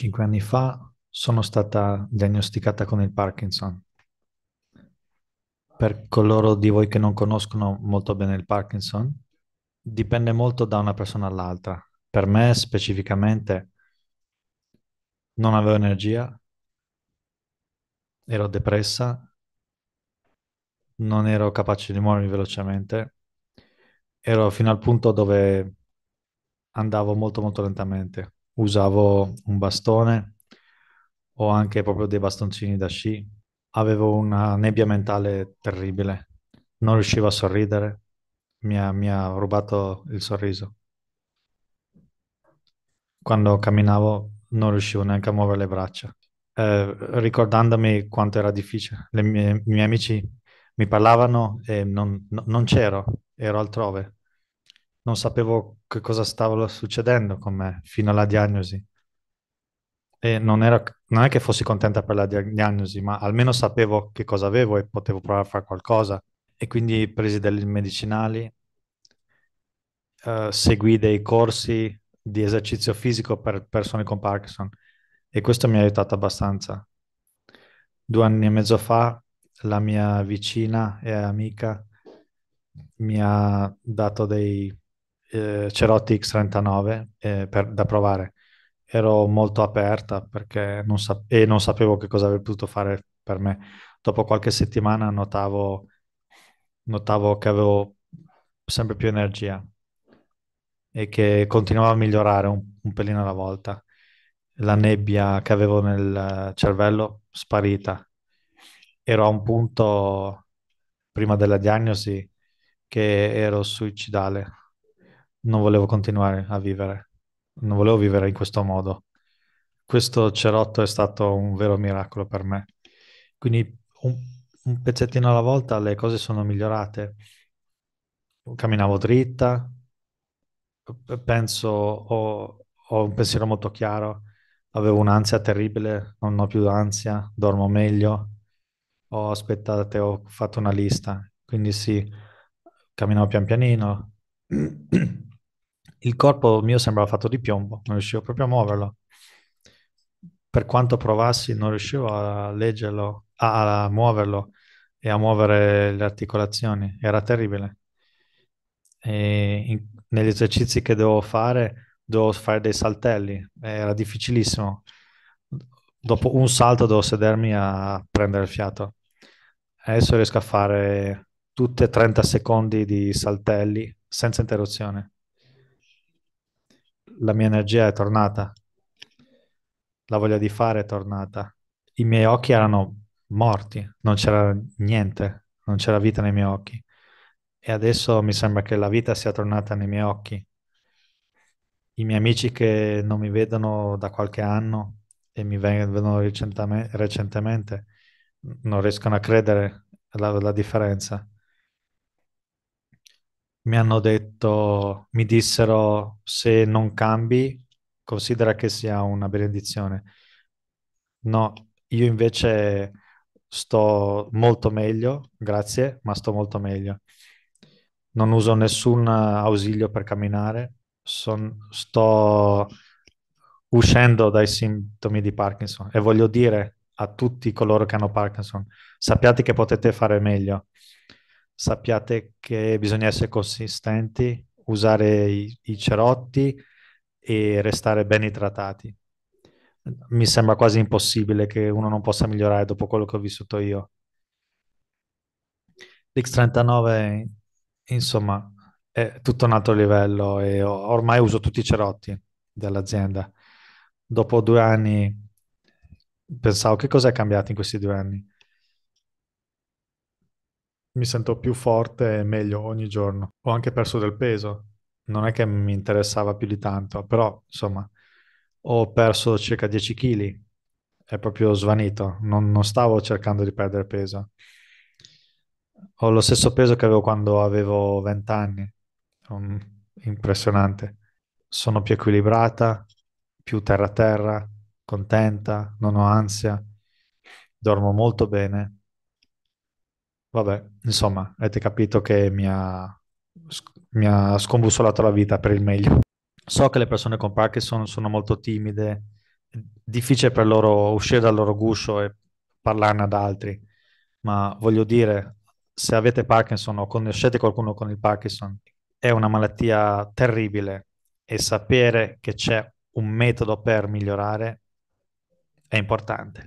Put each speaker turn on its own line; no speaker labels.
cinque anni fa sono stata diagnosticata con il Parkinson. Per coloro di voi che non conoscono molto bene il Parkinson, dipende molto da una persona all'altra. Per me specificamente non avevo energia, ero depressa, non ero capace di muovermi velocemente, ero fino al punto dove andavo molto molto lentamente usavo un bastone o anche proprio dei bastoncini da sci. Avevo una nebbia mentale terribile, non riuscivo a sorridere, mi ha, mi ha rubato il sorriso. Quando camminavo non riuscivo neanche a muovere le braccia, eh, ricordandomi quanto era difficile. Mie, I miei amici mi parlavano e non, non c'ero, ero altrove non sapevo che cosa stava succedendo con me fino alla diagnosi. E non, era, non è che fossi contenta per la diagnosi, ma almeno sapevo che cosa avevo e potevo provare a fare qualcosa. E quindi presi dei medicinali, eh, seguì dei corsi di esercizio fisico per persone con Parkinson e questo mi ha aiutato abbastanza. Due anni e mezzo fa la mia vicina e amica mi ha dato dei eh, Cerotti X39 eh, per, da provare. Ero molto aperta perché non sa- e non sapevo che cosa avrebbe potuto fare per me. Dopo qualche settimana notavo, notavo che avevo sempre più energia e che continuavo a migliorare un, un pelino alla volta. La nebbia che avevo nel cervello sparita. Ero a un punto prima della diagnosi che ero suicidale non volevo continuare a vivere, non volevo vivere in questo modo. Questo cerotto è stato un vero miracolo per me. Quindi un, un pezzettino alla volta le cose sono migliorate. Camminavo dritta, penso, ho, ho un pensiero molto chiaro, avevo un'ansia terribile, non ho più ansia, dormo meglio, ho aspettato, ho fatto una lista, quindi sì, camminavo pian pianino. il corpo mio sembrava fatto di piombo, non riuscivo proprio a muoverlo. Per quanto provassi, non riuscivo a leggerlo, a, a muoverlo e a muovere le articolazioni. Era terribile. In, negli esercizi che dovevo fare, dovevo fare dei saltelli, era difficilissimo. Dopo un salto dovevo sedermi a prendere il fiato. Adesso riesco a fare tutte 30 secondi di saltelli senza interruzione la mia energia è tornata, la voglia di fare è tornata. I miei occhi erano morti, non c'era niente, non c'era vita nei miei occhi. E adesso mi sembra che la vita sia tornata nei miei occhi. I miei amici che non mi vedono da qualche anno e mi vedono recentemente non riescono a credere la, la differenza mi hanno detto, mi dissero se non cambi, considera che sia una benedizione. No, io invece sto molto meglio, grazie, ma sto molto meglio. Non uso nessun ausilio per camminare, son, sto uscendo dai sintomi di Parkinson e voglio dire a tutti coloro che hanno Parkinson, sappiate che potete fare meglio sappiate che bisogna essere consistenti, usare i, i cerotti e restare ben idratati. Mi sembra quasi impossibile che uno non possa migliorare dopo quello che ho vissuto io. L'X39, insomma, è tutto un altro livello e ormai uso tutti i cerotti dell'azienda. Dopo due anni pensavo che cosa è cambiato in questi due anni mi sento più forte e meglio ogni giorno. Ho anche perso del peso, non è che mi interessava più di tanto, però insomma ho perso circa 10 kg, è proprio svanito, non, non stavo cercando di perdere peso. Ho lo stesso peso che avevo quando avevo 20 anni, um, mm, impressionante. Sono più equilibrata, più terra terra, contenta, non ho ansia, dormo molto bene Vabbè, insomma, avete capito che mi ha, mi ha scombussolato la vita per il meglio. So che le persone con Parkinson sono molto timide, è difficile per loro uscire dal loro guscio e parlarne ad altri, ma voglio dire, se avete Parkinson o conoscete qualcuno con il Parkinson, è una malattia terribile e sapere che c'è un metodo per migliorare è importante.